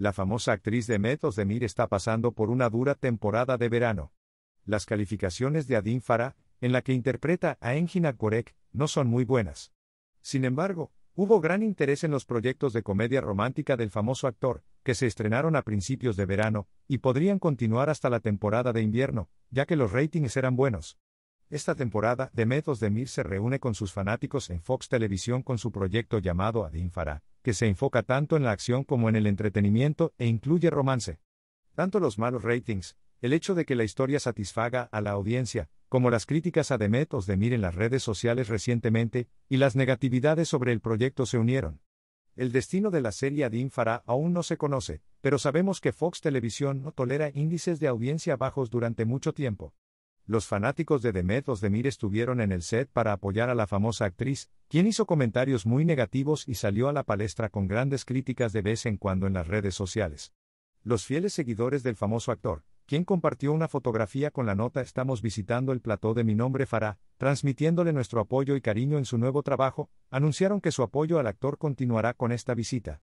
La famosa actriz de de Mir está pasando por una dura temporada de verano. Las calificaciones de Adin Farah, en la que interpreta a Engin Korek, no son muy buenas. Sin embargo, hubo gran interés en los proyectos de comedia romántica del famoso actor, que se estrenaron a principios de verano, y podrían continuar hasta la temporada de invierno, ya que los ratings eran buenos. Esta temporada, de de Mir se reúne con sus fanáticos en Fox Televisión con su proyecto llamado Farah que se enfoca tanto en la acción como en el entretenimiento e incluye romance. Tanto los malos ratings, el hecho de que la historia satisfaga a la audiencia, como las críticas a Demet miren en las redes sociales recientemente, y las negatividades sobre el proyecto se unieron. El destino de la serie Adin Farah aún no se conoce, pero sabemos que Fox Televisión no tolera índices de audiencia bajos durante mucho tiempo los fanáticos de Demet demir estuvieron en el set para apoyar a la famosa actriz, quien hizo comentarios muy negativos y salió a la palestra con grandes críticas de vez en cuando en las redes sociales. Los fieles seguidores del famoso actor, quien compartió una fotografía con la nota Estamos visitando el plató de mi nombre Farah, transmitiéndole nuestro apoyo y cariño en su nuevo trabajo, anunciaron que su apoyo al actor continuará con esta visita.